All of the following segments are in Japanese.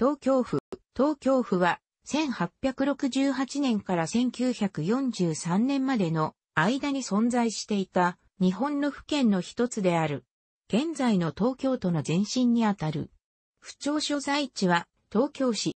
東京府。東京府は、1868年から1943年までの間に存在していた日本の府県の一つである。現在の東京都の前身にあたる。府庁所在地は東京市。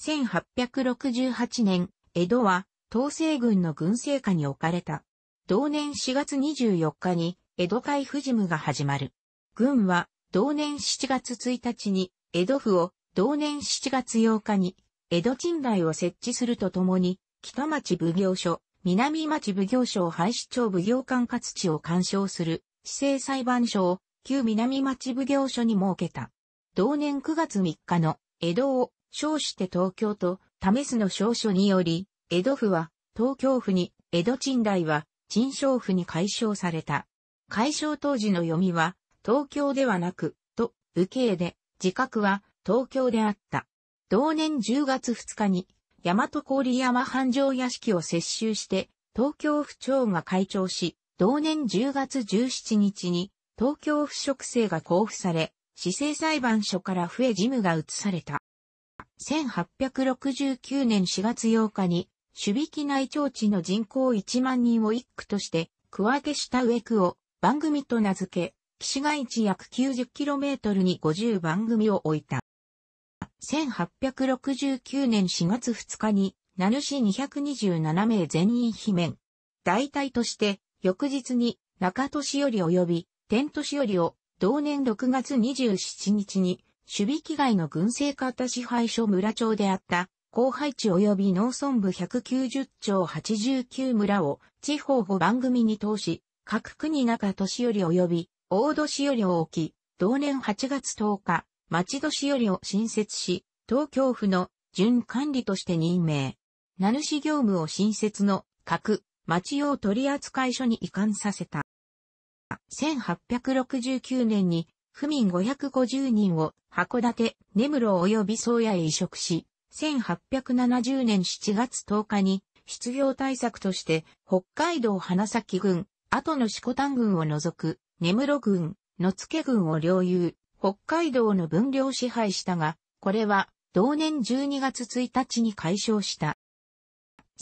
1868年、江戸は東西軍の軍政下に置かれた。同年4月24日に江戸海富事務が始まる。軍は同年7月1日に江戸府を同年7月8日に、江戸賃貸を設置するとともに、北町奉行所、南町奉行所を廃止庁奉行管轄地を干渉する、市政裁判所を、旧南町奉行所に設けた。同年9月3日の、江戸を、称して東京と、為すの証書により、江戸府は、東京府に、江戸賃貸は、陳商府に解消された。解消当時の読みは、東京ではなく、と、受け入れ、自覚は、東京であった。同年10月2日に、大和郡山繁盛屋敷を接収して、東京府庁が開庁し、同年10月17日に、東京府職制が交付され、市政裁判所からえ、事務が移された。1869年4月8日に、守備機内町地の人口1万人を一区として、区分けした上区を番組と名付け、岸外地約 90km に50番組を置いた。1869年4月2日に、名主227名全員罷免。代替として、翌日に中年より及び天年よりを同年6月27日に守備機外の軍政方支配所村長であった後輩地及び農村部190町89村を地方5番組に通し、各国中年より及び大年よりを置き、同年8月10日、町年寄りを新設し、東京府の準管理として任命。名主業務を新設の各町用取扱所に移管させた。1869年に府民550人を函館、根室及び宗谷へ移植し、1870年7月10日に失業対策として北海道花咲郡、後の四股丹郡を除く根室郡、野付郡を領有、北海道の分量支配したが、これは同年12月1日に解消した。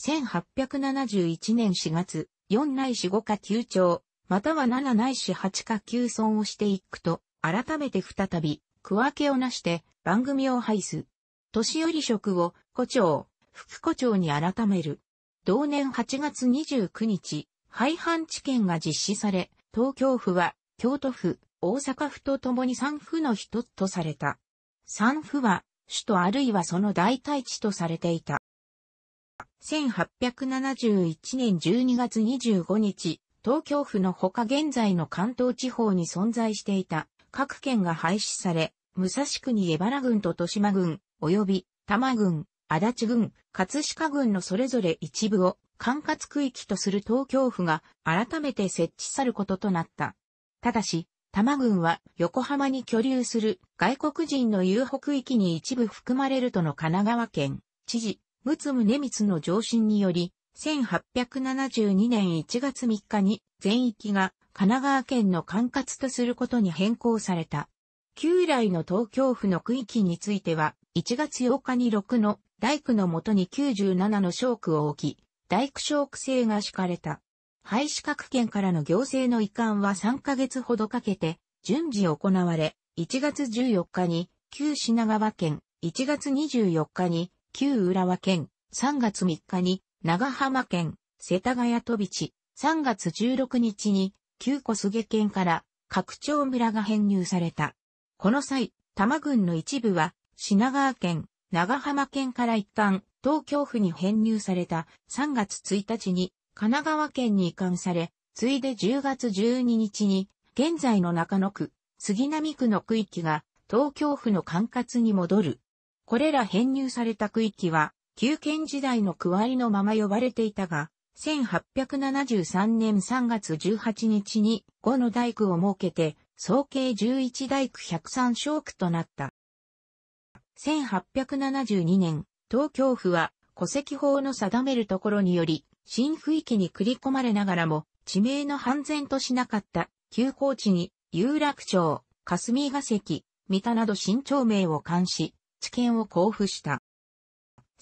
1871年4月、4内市5か9町、または7内市8か9村をしていくと、改めて再び、区分けをなして番組を廃す。年寄り職を、古町、副古町に改める。同年8月29日、廃藩置県が実施され、東京府は、京都府、大阪府と共に三府の一つとされた。三府は、首都あるいはその代替地とされていた。1871年12月25日、東京府のほか現在の関東地方に存在していた各県が廃止され、武蔵国江原郡と豊島郡、及び多摩郡、足立郡、葛飾郡のそれぞれ一部を管轄区域とする東京府が改めて設置さることとなった。ただし、多摩郡は横浜に居留する外国人の遊北域に一部含まれるとの神奈川県知事、陸奥宗光の上申により、1872年1月3日に全域が神奈川県の管轄とすることに変更された。旧来の東京府の区域については、1月8日に6の大工のもとに97の小区を置き、大工小区制が敷かれた。廃止各県からの行政の移管は3ヶ月ほどかけて、順次行われ、1月14日に旧品川県、1月24日に旧浦和県、3月3日に長浜県、世田谷飛び地、3月16日に旧小菅県から各町村が編入された。この際、多摩郡の一部は品川県、長浜県から一旦東京府に編入された3月1日に神奈川県に移管され、ついで10月12日に、現在の中野区、杉並区の区域が東京府の管轄に戻る。これら編入された区域は、旧県時代の区割りのまま呼ばれていたが、1873年3月18日に5の大区を設けて、総計11大区103小区となった。1872年、東京府は戸籍法の定めるところにより、新区域に繰り込まれながらも、地名の半然としなかった旧高地に有楽町、霞ヶ関、三田など新町名を冠し、知見を交付した。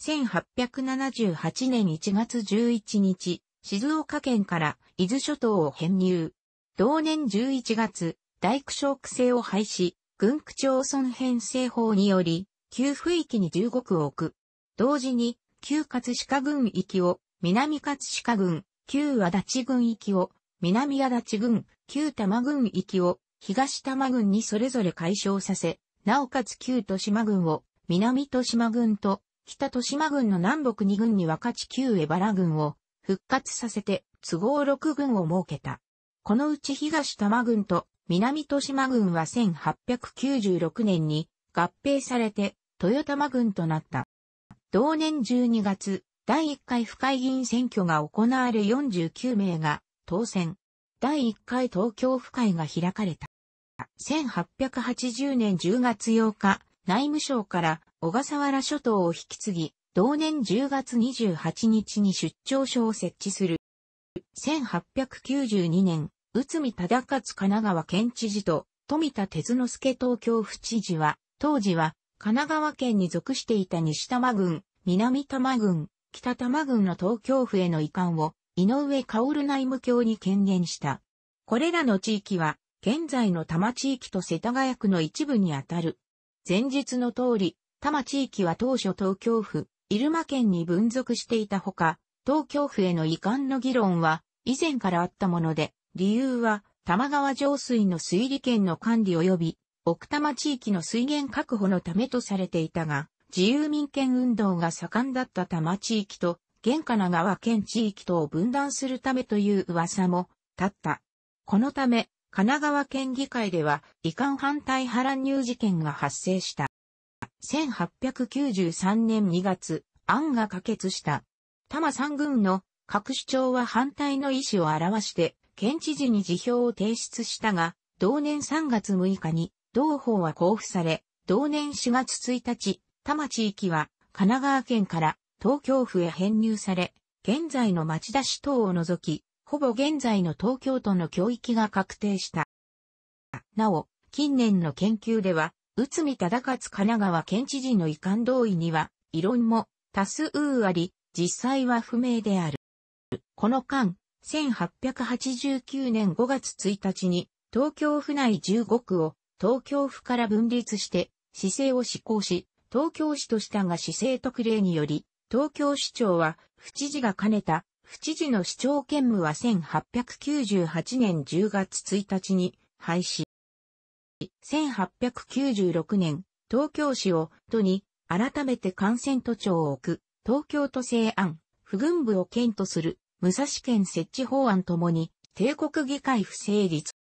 1878年1月11日、静岡県から伊豆諸島を編入。同年11月、大工省区制を廃止、軍区町村編成法により、旧区域に15区を置く。同時に、旧葛飾郡域を南葛飾郡、旧和立郡域を、南和立郡、旧多摩郡域を、東多摩郡にそれぞれ解消させ、なおかつ旧豊島郡を、南豊島郡と、北豊島郡の南北2郡に分かち旧江原郡を、復活させて、都合6郡を設けた。このうち東多摩郡と南豊島郡は1896年に合併されて豊玉郡となった。同年12月、第1回府会議員選挙が行われ49名が当選。第1回東京府会が開かれた。1880年10月8日、内務省から小笠原諸島を引き継ぎ、同年10月28日に出張所を設置する。1892年、内海忠勝神奈川県知事と富田哲之助東京府知事は、当時は神奈川県に属していた西多摩郡、南多摩郡、北多摩郡の東京府への移管を、井上薫内務卿に権限した。これらの地域は、現在の多摩地域と世田谷区の一部にあたる。前述の通り、多摩地域は当初東京府、入間県に分属していたほか、東京府への移管の議論は、以前からあったもので、理由は、多摩川上水の水利権の管理及び、奥多摩地域の水源確保のためとされていたが、自由民権運動が盛んだった多摩地域と、現下な川県地域とを分断するためという噂も立った。このため、神奈川県議会では、遺憾反対波乱入事件が発生した。1893年2月、案が可決した。多摩三軍の各市長は反対の意思を表して、県知事に辞表を提出したが、同年3月6日に、同法は交付され、同年4月1日、多摩地域は神奈川県から東京府へ編入され、現在の町田市等を除き、ほぼ現在の東京都の教域が確定した。なお、近年の研究では、内海忠勝神奈川県知事の遺憾同意には、異論も多数あり、実際は不明である。この間、1889年5月1日に、東京府内15区を東京府から分立して、市政を施行し、東京市としたが市政特例により、東京市長は、府知事が兼ねた、府知事の市長兼務は1898年10月1日に廃止。1896年、東京市を都に改めて幹線都庁を置く、東京都政案、府軍部を県とする、武蔵県設置法案ともに、帝国議会不成立。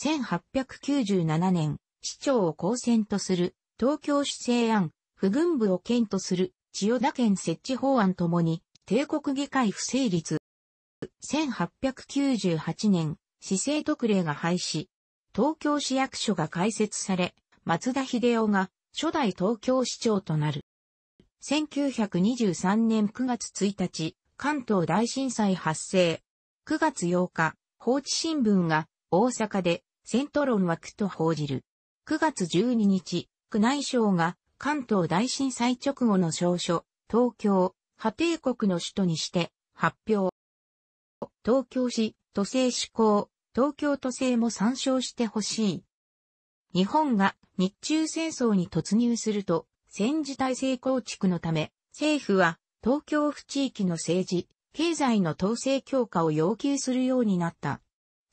1897年、市長を公選とする東京市政案、府軍部を県とする、千代田県設置法案ともに、帝国議会不成立。1898年、市政特例が廃止。東京市役所が開設され、松田秀夫が初代東京市長となる。1923年9月1日、関東大震災発生。9月8日、放置新聞が大阪でセントロン枠と報じる。9月12日、内省が関東大震災直後の証書、東京、派帝国の首都にして発表。東京市、都政施行、東京都政も参照してほしい。日本が日中戦争に突入すると、戦時体制構築のため、政府は東京府地域の政治、経済の統制強化を要求するようになった。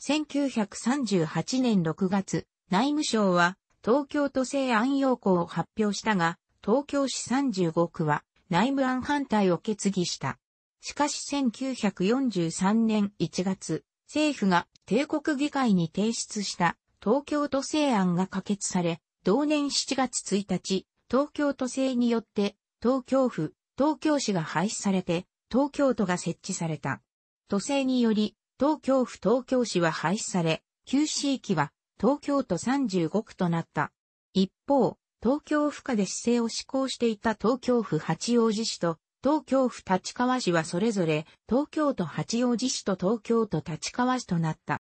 1938年6月、内務省は東京都政安要項を発表したが、東京市35区は内務案反対を決議した。しかし1943年1月、政府が帝国議会に提出した東京都政案が可決され、同年7月1日、東京都政によって東京府、東京市が廃止されて、東京都が設置された。都政により、東京府東京市は廃止され、旧市域は東京都35区となった。一方、東京府下で市政を施行していた東京府八王子市と東京府立川市はそれぞれ東京都八王子市と東京都立川市となった。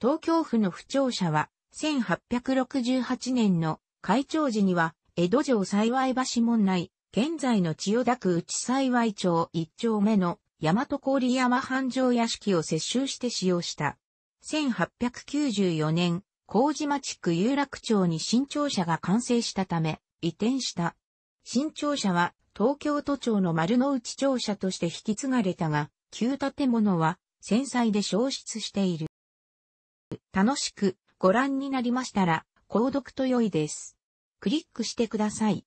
東京府の府庁舎は1868年の開庁時には江戸城幸橋門内、現在の千代田区内幸町一丁目の大和郡山繁盛屋敷を接収して使用した。1894年、麹町区有楽町に新庁舎が完成したため、移転した。新庁舎は東京都庁の丸の内庁舎として引き継がれたが、旧建物は繊細で消失している。楽しくご覧になりましたら、購読と良いです。クリックしてください。